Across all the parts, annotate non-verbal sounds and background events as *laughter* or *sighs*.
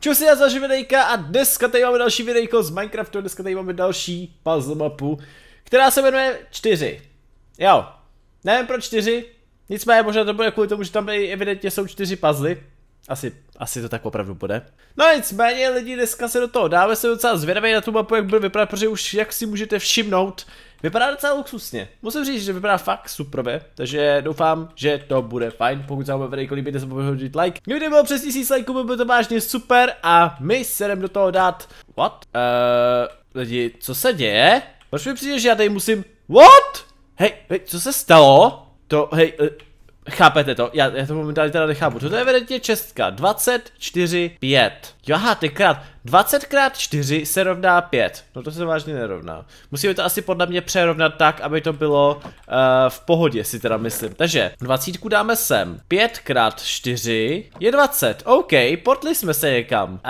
Čus, si já z videjka a dneska tady máme další videjko z Minecraftu, dneska tady máme další puzzle mapu, která se jmenuje 4. Jo, nevím proč 4, nicméně možná to bude kvůli tomu, že tam evidentně jsou 4 puzzly. Asi, asi to tak opravdu bude. No nicméně lidi, dneska se do toho dáme, se docela zvědavý na tu mapu, jak bude vypadat, protože už jak si můžete všimnout, Vypadá docela luxusně. Musím říct, že vypadá fakt superbe, takže doufám, že to bude fajn. Pokud se vám bude videjko líbit, nezapomeňte hodit like. Kdyby bylo přes 1000 likeů, by bylo to vážně super a my se jdem do toho dát... What? Uh, lidi, co se děje? Proč mi přijde, že já tady musím... What? Hej, hej, co se stalo? To, hej, eh, chápete to? Já, já to momentálně teda nechápu. To je vedetě čestka. 24, 5. Jaha, tykrát. 20 x 4 se rovná 5. No to se vážně nerovná. Musíme to asi podle mě přerovnat tak, aby to bylo uh, v pohodě, si teda myslím. Takže 20 dáme sem. 5 x 4 je 20. OK, potli jsme se někam. Uh,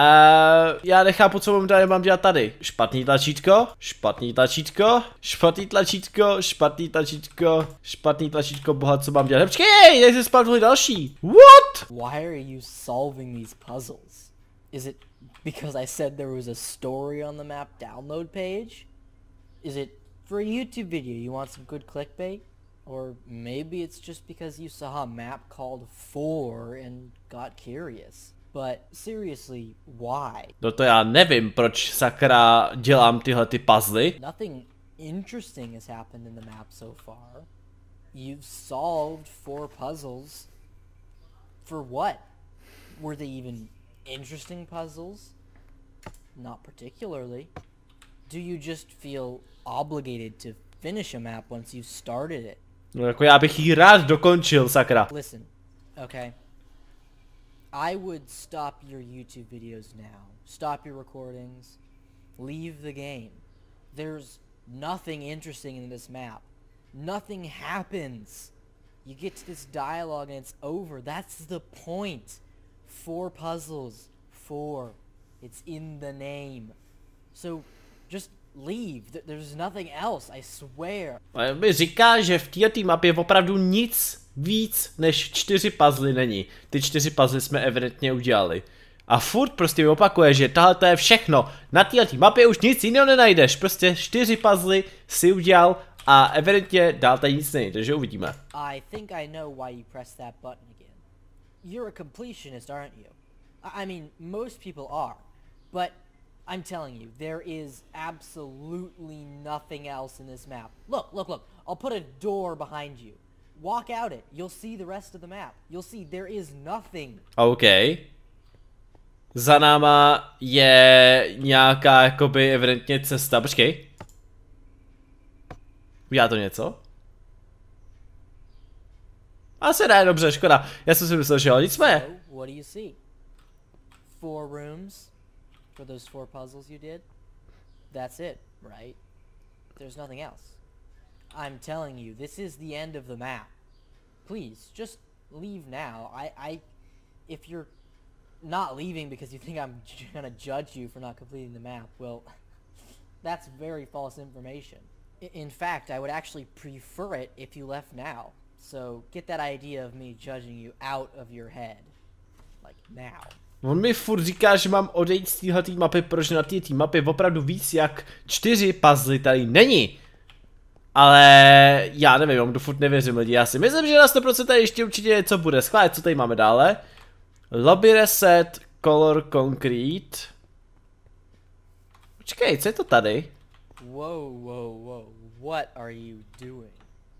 já nechápu, co mám tady, mám dělat tady. Špatný tlačítko, špatný tlačítko, špatný tlačítko, špatný tlačítko, špatný tlačítko, boha, co mám dělat. Počkej, nejsi spadl další. What? Why are you solving these puzzles? Is it because I said there was a story on the map download page? Is it for a YouTube video? You want some good clickbait? Or maybe it's just because you saw a map called 4 and got curious. But seriously, why? No to já nevím, proč sakra dělám tyhle ty puzzly. Nothing interesting has happened in the map so far. You've solved four puzzles. For what? Were they even interesting puzzles? Not particularly. Do you just feel obligated to finish a map once you've started it? No, jako já bych ji rád dokončil, sakra. Listen, okay. I would stop your YouTube videos now. Stop your recordings. Leave the game. There's nothing interesting in this map. Nothing happens. You get to this dialogue and it's over. That's the point. four puzzles. Four. It's in the name. So just leave. There's nothing else, I swear. Mi říká, že v této mapě opravdu nic víc než čtyři puzzly není. Ty čtyři puzzly jsme evidentně udělali. A furt prostě mi opakuje, že tahle to je všechno. Na této mapě už nic jiného nenajdeš. Prostě čtyři puzzly si udělal a evidentně dál tady nic není, takže uvidíme. I think I know why you press that button you're a completionist, aren't you? I mean, most people are, but I'm telling you, there is absolutely nothing else in this map. Look, look, look. I'll put a door behind you. Walk out it. You'll see the rest of the map. You'll see there is nothing. Okay. Za náma je nějaká jakoby evidentně cesta. Počkej. Udělá to něco? A se dobře, škoda. Já jsem si myslel, že jo, nicméně. So, what do you see? Four rooms for those four puzzles you did? That's it, right? There's nothing else. I'm telling you, this is the end of the map. Please, just leave now. I, I, if you're not leaving because you think I'm *laughs* gonna judge you for not completing the map, well, *laughs* that's very false information. in fact, I would actually prefer it if you left now. So get that idea of me judging you out of your head. Like now. On mi furt říká, že mám odejít z téhle mapy, protože na té mapy opravdu víc jak čtyři puzzle tady není. Ale já nevím, on to furt nevěřím lidi, já si myslím, že na 100% tady ještě určitě něco bude. Schválit, co tady máme dále? Lobby reset, color concrete. Počkej, co je to tady? Wow, wow, wow, what are you doing?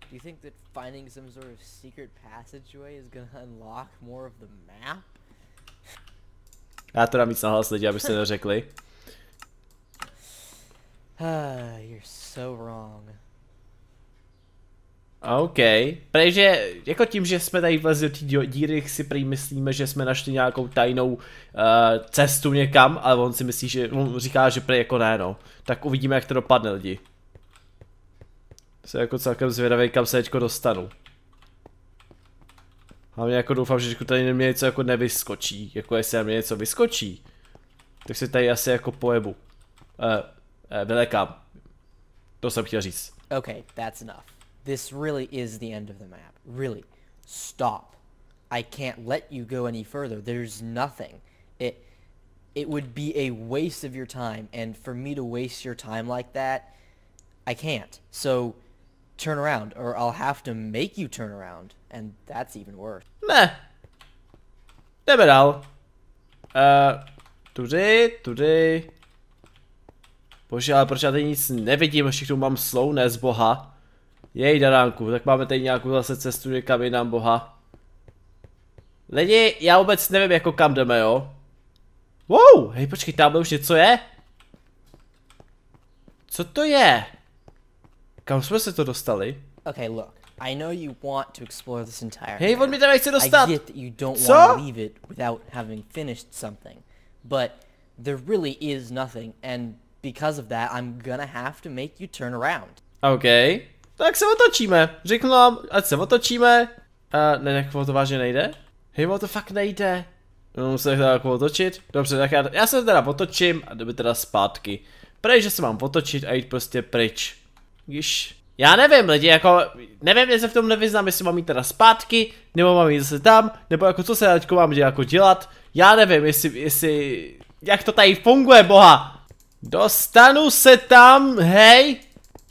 Do you think that finding some sort of secret passageway is gonna unlock more of the map? Já to dám víc nahlas *laughs* lidi, abyste to řekli. *sighs* you're so wrong. OK. Protože jako tím, že jsme tady vlezli do té díry, si prý myslíme, že jsme našli nějakou tajnou uh, cestu někam, ale on si myslí, že on říká, že prý jako ne, no. Tak uvidíme, jak to dopadne lidi se jako celkem zvědavý, kam se teďko dostanu. Hlavně jako doufám, že tady mě něco jako nevyskočí. Jako jestli na mě něco vyskočí, tak si tady asi jako pojebu. Eh, eh, vylekám. To jsem chtěl říct. Ok, that's enough. This really is the end of the map. Really. Stop. I can't let you go any further. There's nothing. It it would be a waste of your time and for me to waste your time like that, I can't. So turn around, or I'll have to make you turn around, and that's even worse. Meh. Jdeme dál. Uh, tudy, tudy. Bože, ale proč já tady nic nevidím, ještě tu mám slouné z boha. Jej, daránku, tak máme tady nějakou zase cestu někam jinam, boha. Lidi, já vůbec nevím, jako kam jdeme, jo? Wow, hej, počkej, tamhle už něco je? Co to je? Kam jsme se to dostali? Okay, look. I know you want to explore this entire. Hej, on mi tam to stop? I get that you don't Co? want to leave it without having finished something, but there really is nothing, and because of that, I'm gonna have to make you turn around. Okay. Tak se otočíme. Řeknu vám, ať se otočíme. A uh, ne, jak to vážně nejde? Hej, to fakt nejde. No, musím se jako otočit. Dobře, tak já, já se teda otočím a jdeme teda zpátky. Prej, že se mám otočit a jít prostě pryč když... Já nevím, lidi, jako, nevím, jestli v tom nevyznám, jestli mám jít teda zpátky, nebo mám jít zase tam, nebo jako co se teďko mám dělat, jako dělat, já nevím, jestli, jestli, jak to tady funguje, boha. Dostanu se tam, hej,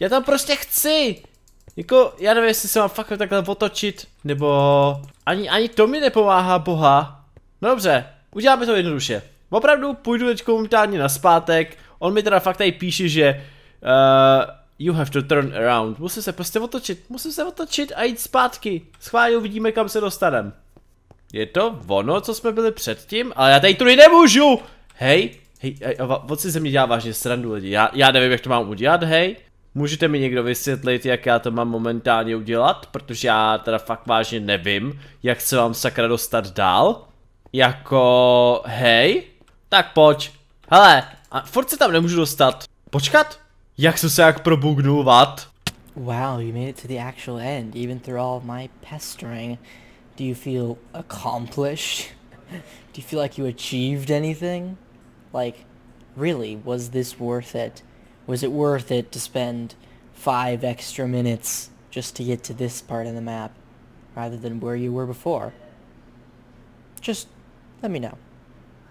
já tam prostě chci, jako, já nevím, jestli se mám fakt takhle otočit, nebo, ani, ani to mi nepomáhá, boha. No dobře, uděláme to jednoduše. Opravdu půjdu teďko momentálně na zpátek, on mi teda fakt tady píše, že, uh, You have to turn around. Musím se prostě otočit. Musím se otočit a jít zpátky. Schválně uvidíme, kam se dostanem. Je to ono, co jsme byli předtím? Ale já tady tudy nemůžu! Hej, hej, hej od si ze mě dělá vážně srandu lidi. Já, já nevím, jak to mám udělat, hej. Můžete mi někdo vysvětlit, jak já to mám momentálně udělat? Protože já teda fakt vážně nevím, jak se vám sakra dostat dál. Jako, hej? Tak pojď. Hele, a furt se tam nemůžu dostat. Počkat? Jak jsem se jak Wow, you made it to the actual end, even through all of my pestering. Do you feel accomplished? *laughs* Do you feel like you achieved anything? Like, really, was this worth it? Was it worth it to spend five extra minutes just to get to this part of the map, rather than where you were before? Just let me know.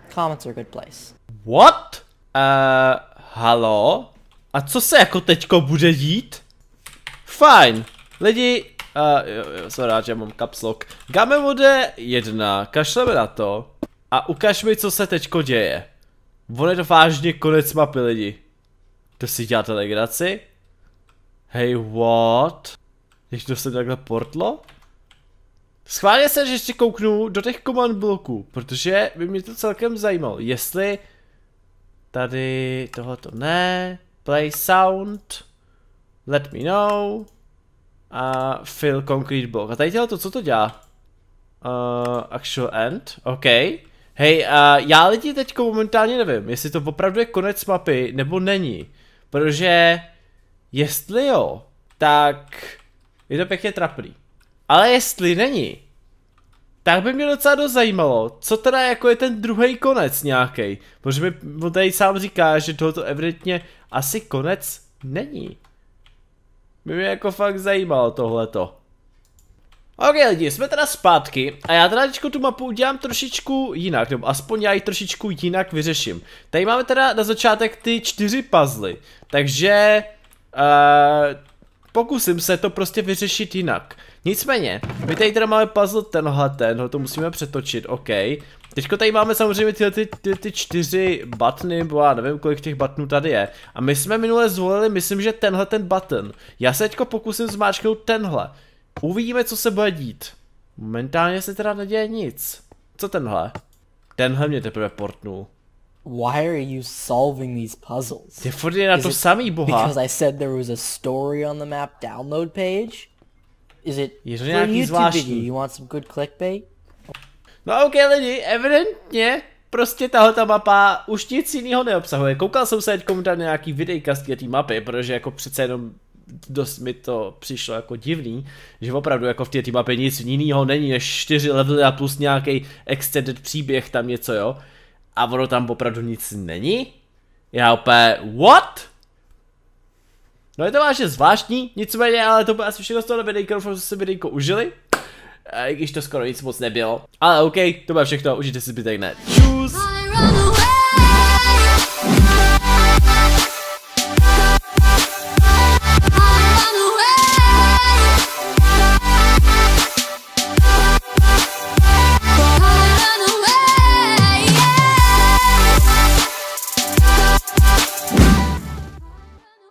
Comments are a good place. What? Uh, hello? A co se jako teďko bude dít? Fajn, lidi, uh, jo, jo, jsem rád, že mám caps lock. Game 1, kašleme na to a ukaž mi, co se teďko děje. On je to vážně konec mapy, lidi. To si děláte legraci? Hej, what? to se takhle portlo? Schválně se, že ještě kouknu do těch command bloků, protože by mě to celkem zajímalo, jestli tady tohoto ne, play sound, let me know a fill concrete block. A tady to, co to dělá? Uh, actual end, OK. Hej, uh, já lidi teď momentálně nevím, jestli to opravdu je konec mapy, nebo není. Protože, jestli jo, tak je to pěkně trapný. Ale jestli není, tak by mě docela dost zajímalo, co teda jako je ten druhý konec nějaký. Protože mi on tady sám říká, že tohoto evidentně asi konec není. By mě jako fakt zajímalo tohleto. Ok lidi, jsme teda zpátky a já teda teďko tu mapu udělám trošičku jinak, nebo aspoň já ji trošičku jinak vyřeším. Tady máme teda na začátek ty čtyři puzzly, takže... Uh, pokusím se to prostě vyřešit jinak. Nicméně, my tady teda máme puzzle tenhle, tenhle, no to musíme přetočit, ok. Teďko tady máme samozřejmě tyhle ty, ty, ty čtyři buttony, bo já nevím kolik těch buttonů tady je. A my jsme minule zvolili, myslím, že tenhle ten button. Já se teďko pokusím zmáčknout tenhle. Uvidíme, co se bude dít. Momentálně se teda neděje nic. Co tenhle? Tenhle mě teprve portnul why are you solving these puzzles? Ty furt je na Is to it samý, boha. Because I said there was a story on the map download page? Is it je to nějaký zvláštní. You want some good clickbait? No ok lidi, evidentně prostě tahle ta mapa už nic jiného neobsahuje. Koukal jsem se teďkom na nějaký videjka z té mapy, protože jako přece jenom dost mi to přišlo jako divný, že opravdu jako v té mapě nic jiného není než čtyři levely a plus nějaký extended příběh tam něco, jo a ono tam opravdu nic není. Já opět, what? No je to vážně zvláštní, nicméně, ale to bude asi všechno z toho videjka, doufám, že se videjko užili. Eh, I když to skoro nic moc nebylo. Ale OK, to bude všechno, užijte si zbytek ne. Čus!